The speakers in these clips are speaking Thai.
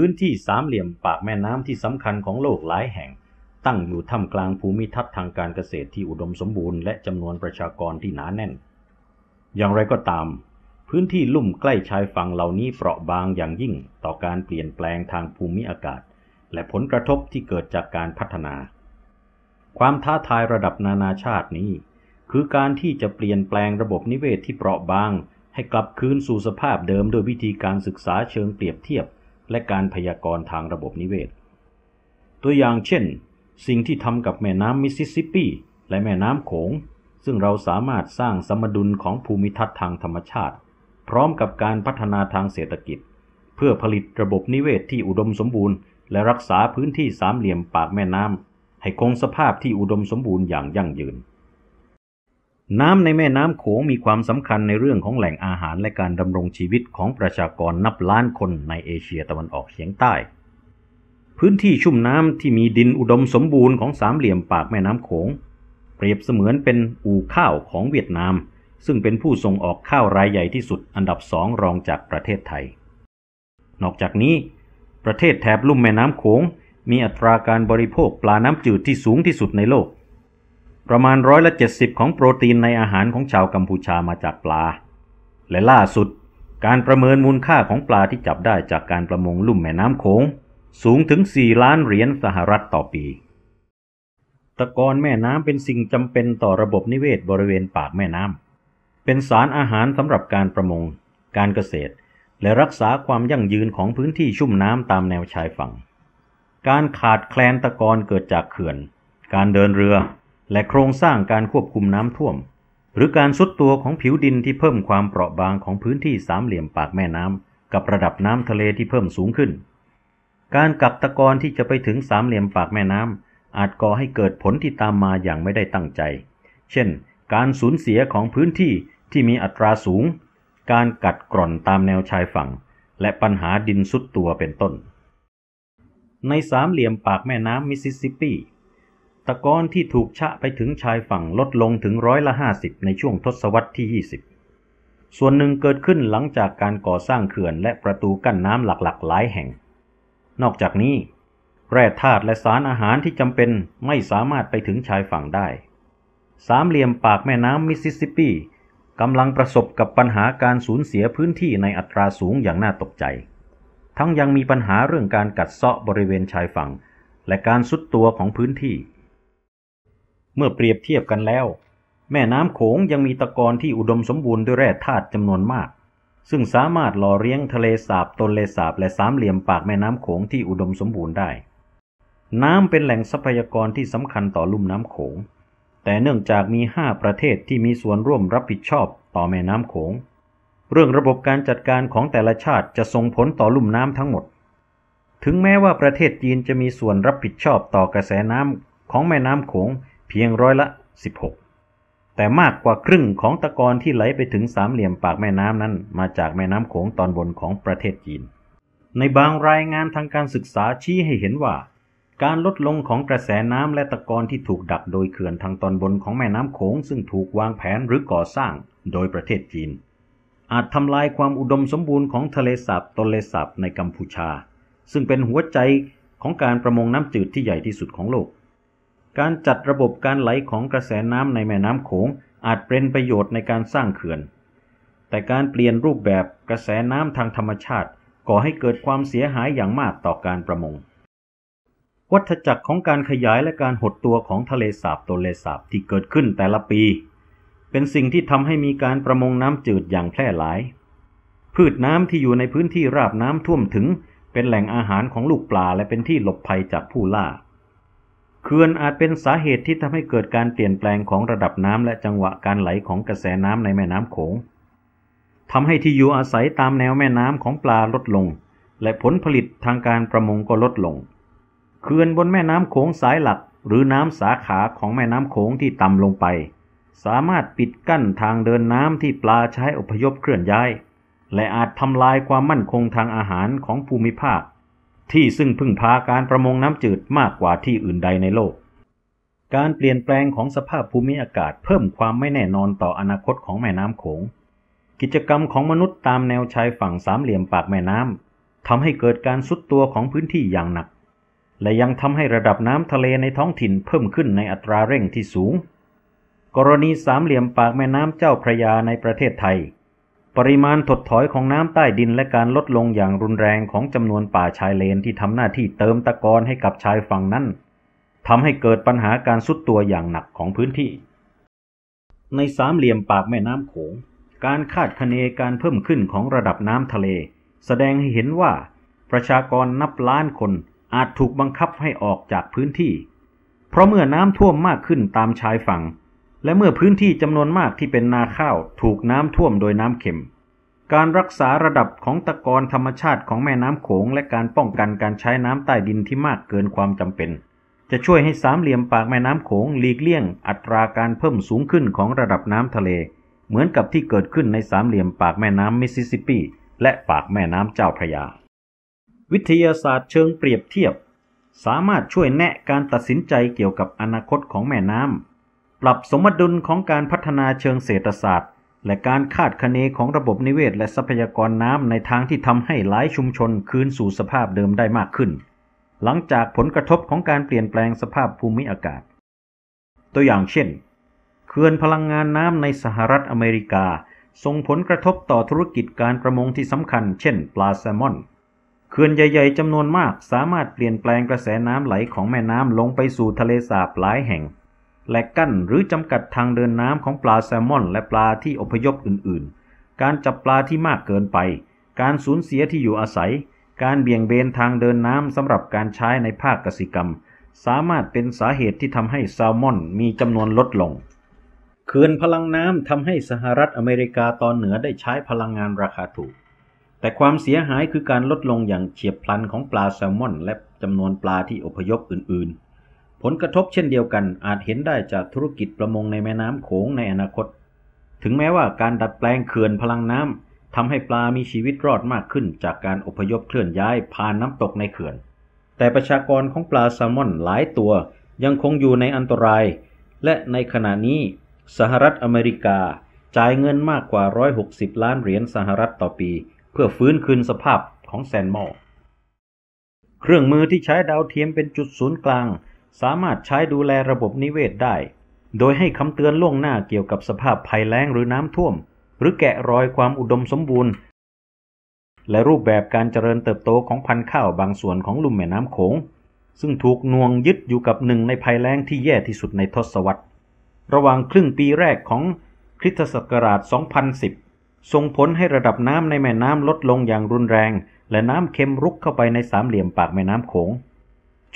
พื้นที่สามเหลี่ยมปากแม่น้ำที่สำคัญของโลกหลายแห่ง ตั้งอยู่ท่ามกลางภูมิทัศน์ทางการเกษตรที่อุดมสมบูรณ์และจำนวนประชากรที่หนาแน่น อย่างไรก็ตาม พื้นที่ลุ่มใกล้ชายฝั่งเหล่านี้เปราะบางอย่างยิ่งต่อการเปลี่ยนแปลงทางภูมิอากาศและผลกระทบที่เกิดจากการพัฒนา ความท้าทายระดับนานาชาตินี้ คือการที่จะเปลี่ยนแปลงระบบนิเวศทที่เปราะบางให้กลับคืนสู่สภาพเดิมโดยวิธีการศึกษาเชิงเปรียบเทียบและการพยากรณ์ทางระบบนิเวศ ตัวอย่างเช่น สิ่งที่ทำกับแม่น้ำมิสซิสซิปปี และแม่น้ำโขง ซึ่งเราสามารถสร้างสมดุลของภูมิทัศน์ทางธรรมชาติ พร้อมกับการพัฒนาทางเศรษฐกิจ เพื่อผลิตระบบนิเวศที่อุดมสมบูรณ์และรักษาพื้นที่สามเหลี่ยมปากแม่น้ำให้คงสภาพที่อุดมสมบูรณ์อย่างยั่งยืนน้ำในแม่น้ำโขงมีความสำคัญในเรื่องของแหล่งอาหารและการดำรงชีวิตของประชากรนับล้านคนในเอเชียตะวันออกเฉียงใต้ พื้นที่ชุ่มน้ำที่มีดินอุดมสมบูรณ์ของสามเหลี่ยมปากแม่น้ำโขงเปรียบเสมือนเป็นอู่ข้าวของเวียดนาม ซึ่งเป็นผู้ส่งออกข้าวรายใหญ่ที่สุดอันดับสองรองจากประเทศไทย นอกจากนี้ ประเทศแถบลุ่มแม่น้ำโขงมีอัตราการบริโภคปลาน้ำจืดที่สูงที่สุดในโลกประมาณร้อยละเจ็ดสิบของโปรตีนในอาหารของชาวกัมพูชามาจากปลา และล่าสุด การประเมินมูลค่าของปลาที่จับได้จากการประมงลุ่มแม่น้ำโขงสูงถึง 4 ล้านเหรียญสหรัฐต่อปี ตะกอนแม่น้ำ เป็นสิ่งจำเป็นต่อระบบนิเวศบริเวณปากแม่น้ำ เป็นสารอาหารสำหรับการประมง การเกษตร และรักษาความยั่งยืนของพื้นที่ชุ่มน้ำตามแนวชายฝั่งการขาดแคลนตะกอนเกิดจากเขื่อน การเดินเรือและโครงสร้างการควบคุมน้ำท่วม หรือการซุดตัวของผิวดินที่เพิ่มความเปราะบางของพื้นที่สามเหลี่ยมปากแม่น้ำกับระดับน้ำทะเลที่เพิ่มสูงขึ้น การกับตะกอนที่จะไปถึงสามเหลี่ยมปากแม่น้ำอาจก่อให้เกิดผลที่ตามมาอย่างไม่ได้ตั้งใจ เช่น การสูญเสียของพื้นที่ที่มีอัตราสูง การกัดกร่อนตามแนวชายฝั่ง และปัญหาดินซุดตัวเป็นต้น ในสามเหลี่ยมปากแม่น้ำมิสซิสซิปปีตะกอนที่ถูกชะไปถึงชายฝั่งลดลงถึงร้อยละห้าสิบในช่วงทศวรรษที่ 20 ส่วนหนึ่งเกิดขึ้นหลังจากการก่อสร้างเขื่อนและประตูกั้นน้ำหลักๆ หลายแห่ง นอกจากนี้ แร่ธาตุและสารอาหารที่จำเป็นไม่สามารถไปถึงชายฝั่งได้ สามเหลี่ยมปากแม่น้ำมิสซิสซิปปีกำลังประสบกับปัญหาการสูญเสียพื้นที่ในอัตราสูงอย่างน่าตกใจ ทั้งยังมีปัญหาเรื่องการกัดเซาะบริเวณชายฝั่ง และการสุดตัวของพื้นที่เมื่อเปรียบเทียบกันแล้ว แม่น้ำโขงยังมีตะกอนที่อุดมสมบูรณ์ด้วยแร่ธาตุจำนวนมาก ซึ่งสามารถหล่อเลี้ยงทะเลสาบตนเลสาบ และสามเหลี่ยมปากแม่น้ำโขงที่อุดมสมบูรณ์ได้ น้ำเป็นแหล่งทรัพยากรที่สำคัญต่อลุ่มน้ำโขงแต่เนื่องจากมีห้าประเทศที่มีส่วนร่วมรับผิดชอบต่อแม่น้ำโขงเรื่องระบบการจัดการของแต่ละชาติจะส่งผลต่อลุ่มน้ำทั้งหมด ถึงแม้ว่าประเทศจีนจะมีส่วนรับผิดชอบต่อกระแสน้ำของแม่น้ำโขงเพียงร้อยละ 16 แต่มากกว่าครึ่งของตะกอนที่ไหลไปถึงสามเหลี่ยมปากแม่น้ำนั้นมาจากแม่น้ำโขงตอนบนของประเทศจีน ในบางรายงานทางการศึกษาชี้ให้เห็นว่าการลดลงของกระแสน้ำและตะกอนที่ถูกดักโดยเขื่อนทางตอนบนของแม่น้ำโขงซึ่งถูกวางแผนหรือก่อสร้างโดยประเทศจีน อาจทำลายความอุดมสมบูรณ์ของทะเลสาบตนเลสาบในกัมพูชา ซึ่งเป็นหัวใจของการประมงน้ำจืดที่ใหญ่ที่สุดของโลกการจัดระบบการไหลของกระแสน้ำในแม่น้ำโขงอาจเป็นประโยชน์ในการสร้างเขื่อน แต่การเปลี่ยนรูปแบบกระแสน้ำทางธรรมชาติก่อให้เกิดความเสียหายอย่างมากต่อการประมง วัฏจักรของการขยายและการหดตัวของทะเลสาบตัวเลสาบที่เกิดขึ้นแต่ละปี เป็นสิ่งที่ทำให้มีการประมงน้ำจืดอย่างแพร่หลาย พืชน้ำที่อยู่ในพื้นที่ราบน้ำท่วมถึง เป็นแหล่งอาหารของลูกปลาและเป็นที่หลบภัยจากผู้ล่าเขื่อนอาจเป็นสาเหตุที่ทำให้เกิดการเปลี่ยนแปลงของระดับน้ำและจังหวะการไหลของกระแสน้ำในแม่น้ำโขงทำให้ที่อยู่อาศัยตามแนวแม่น้ำของปลาลดลง และผลผลิตทางการประมงก็ลดลง เขื่อนบนแม่น้ำโขงสายหลักหรือน้ำสาขาของแม่น้ำโขงที่ต่ำลงไป สามารถปิดกั้นทางเดินน้ำที่ปลาใช้อพยพเคลื่อนย้าย และอาจทำลายความมั่นคงทางอาหารของภูมิภาคที่ซึ่งพึ่งพาการประมงน้ำจืดมากกว่าที่อื่นใดในโลก การเปลี่ยนแปลงของสภาพภูมิอากาศเพิ่มความไม่แน่นอนต่ออนาคตของแม่น้ำโขง กิจกรรมของมนุษย์ ตามแนวชายฝั่งสามเหลี่ยมปากแม่น้ำทำให้เกิดการซุดตัวของพื้นที่อย่างหนัก และยังทำให้ระดับน้ำทะเลในท้องถิ่นเพิ่มขึ้นในอัตราเร่งที่สูง กรณีสามเหลี่ยมปากแม่น้ำเจ้าพระยาในประเทศไทยปริมาณถดถอยของน้ำใต้ดินและการลดลงอย่างรุนแรงของจำนวนป่าชายเลนที่ทำหน้าที่เติมตะกอนให้กับชายฝั่งนั้นทำให้เกิดปัญหาการซุดตัวอย่างหนักของพื้นที่ ในสามเหลี่ยมปากแม่น้ำโขง การคาดคะเนการเพิ่มขึ้นของระดับน้ำทะเล แสดงให้เห็นว่า ประชากรนับล้านคนอาจถูกบังคับให้ออกจากพื้นที่ เพราะเมื่อน้ำท่วมมากขึ้นตามชายฝั่งและเมื่อพื้นที่จำนวนมากที่เป็นนาข้าวถูกน้ำท่วมโดยน้ำเข็ม การรักษาระดับของตะกอนธรรมชาติของแม่น้ำโขงและการป้องกันการใช้น้ำใต้ดินที่มากเกินความจำเป็น จะช่วยให้สามเหลี่ยมปากแม่น้ำโขงหลีกเลี่ยงอัตราการเพิ่มสูงขึ้นของระดับน้ำทะเล เหมือนกับที่เกิดขึ้นในสามเหลี่ยมปากแม่น้ำมิสซิสซิปปี และปากแม่น้ำเจ้าพระยา วิทยาศาสตร์เชิงเปรียบเทียบ สามารถช่วยแนะการตัดสินใจเกี่ยวกับอนาคตของแม่น้ำปรับสมดุลของการพัฒนาเชิงเศรษฐศาสตร์ และการคาดคะเนของระบบนิเวศและทรัพยากรน้ำในทางที่ทำให้หลายชุมชนคืนสู่สภาพเดิมได้มากขึ้น หลังจากผลกระทบของการเปลี่ยนแปลงสภาพภูมิอากาศ ตัวอย่างเช่นเขื่อนพลังงานน้ำในสหรัฐอเมริกาส่งผลกระทบต่อธุรกิจการประมงที่สำคัญ เช่นปลาแซลมอนเขื่อนใหญ่ๆจำนวนมากสามารถเปลี่ยนแปลงกระแสน้ำไหลของแม่น้ำลงไปสู่ทะเลสาบหลายแห่งและกั้นหรือจำกัดทางเดินน้ำของปลาแซลมอน และปลาที่อพยพอื่น ๆ การจับปลาที่มากเกินไป การสูญเสียที่อยู่อาศัย การเบี่ยงเบนทางเดินน้ำสำหรับการใช้ในภาคกสิกรรม สามารถเป็นสาเหตุที่ทำให้แซลมอนมีจำนวนลดลง เขื่อนพลังน้ำทำให้สหรัฐอเมริกาตอนเหนือได้ใช้พลังงานราคาถูก แต่ความเสียหายคือการลดลงอย่างเฉียบพลันของปลาแซลมอน และจำนวนปลาที่อพยพอื่น ๆผลกระทบเช่นเดียวกันอาจเห็นได้จากธุรกิจประมงในแม่น้ำโขงในอนาคต ถึงแม้ว่าการดัดแปลงเขื่อนพลังน้ำทำให้ปลามีชีวิตรอดมากขึ้น จากการอพยพเคลื่อนย้ายผ่านน้ำตกในเขื่อน แต่ประชากรของปลาแซลมอนหลายตัวยังคงอยู่ในอันตราย และในขณะนี้ สหรัฐอเมริกาจ่ายเงินมากกว่า 160 ล้านเหรียญสหรัฐต่อปี เพื่อฟื้นคืนสภาพของแซนมอน เครื่องมือที่ใช้ดาวเทียมเป็นจุดศูนย์กลางสามารถใช้ดูแลระบบนิเวศได้ โดยให้คำเตือนล่วงหน้าเกี่ยวกับสภาพภัยแล้งหรือน้ำท่วม หรือแกะรอยความอุดมสมบูรณ์ และรูปแบบการเจริญเติบโตของพันธุ์ข้าวบางส่วนของลุ่มแม่น้ำโขงซึ่งถูกน่วงยึดอยู่กับหนึ่งในภัยแล้งที่แย่ที่สุดในทศวรรษ ระหว่างครึ่งปีแรกของคริสตศักราช 2010 ส่งผลให้ระดับน้ำในแม่น้ำลดลงอย่างรุนแรง และน้ำเค็มรุกเข้าไปในสามเหลี่ยมปากแม่น้ำโขง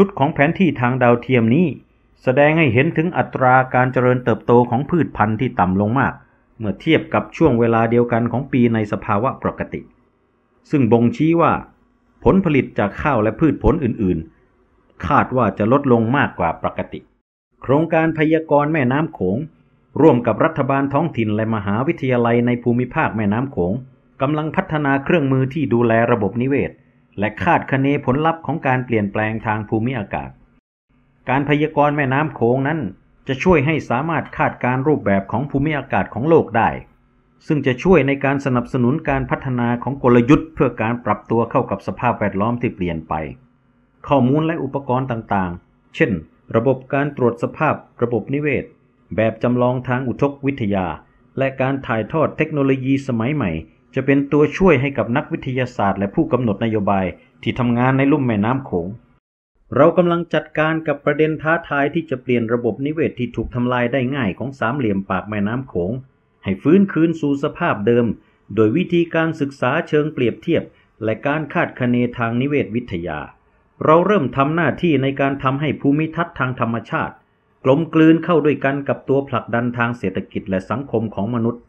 ชุดของแผนที่ทางดาวเทียมนี้ แสดงให้เห็นถึงอัตราการเจริญเติบโตของพืชพันธุ์ที่ต่ำลงมาก เมื่อเทียบกับช่วงเวลาเดียวกันของปีในสภาวะปกติ ซึ่งบ่งชี้ว่า ผลผลิตจากข้าวและพืชผลอื่นๆ คาดว่าจะลดลงมากกว่าปกติ โครงการพยากรณ์แม่น้ำโขง ร่วมกับรัฐบาลท้องถิ่นและมหาวิทยาลัยในภูมิภาคแม่น้ำโขงกำลังพัฒนาเครื่องมือที่ดูแลระบบนิเวศและคาดคะเนผลลัพธ์ของการเปลี่ยนแปลงทางภูมิอากาศ การพยากรณ์แม่น้ำโขงนั้นจะช่วยให้สามารถคาดการรูปแบบของภูมิอากาศของโลกได้ ซึ่งจะช่วยในการสนับสนุนการพัฒนาของกลยุทธ์ เพื่อการปรับตัวเข้ากับสภาพแวดล้อมที่เปลี่ยนไป ข้อมูลและอุปกรณ์ต่างๆ เช่น ระบบการตรวจสภาพระบบนิเวศ แบบจำลองทางอุทกวิทยา และการถ่ายทอดเทคโนโลยีสมัยใหม่จะเป็นตัวช่วยให้กับนักวิทยาศาสตร์ และผู้กำหนดนโยบายที่ทำงานในลุ่มแม่น้ำโขง เรากำลังจัดการกับประเด็นท้าทายที่จะเปลี่ยนระบบนิเวศทที่ถูกทำลายได้ง่ายของสามเหลี่ยมปากแม่น้ำโขงให้ฟื้นคืนสู่สภาพเดิม โดยวิธีการศึกษาเชิงเปรียบเทียบ และการคาดคะเนทางนิเวศวิทยา เราเริ่มทำหน้าที่ในการทำให้ภูมิทัศน์ทางธรรมชาติ กลมกลืนเข้าด้วยกันกับตัวผลักดันทางเศรษฐกิจ และสังคมของมนุษย์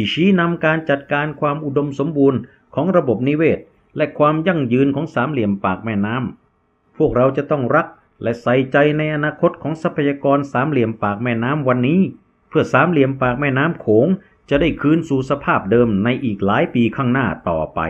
ที่ชี้นำการจัดการความอุดมสมบูรณ์ของระบบนิเวศ และความยั่งยืนของสามเหลี่ยมปากแม่น้ำพวกเราจะต้องรักและใส่ใจในอนาคตของทรัพยากรสามเหลี่ยมปากแม่น้ำวันนี้ เพื่อสามเหลี่ยมปากแม่น้ำโขงจะได้คืนสู่สภาพเดิมในอีกหลายปีข้างหน้าต่อไป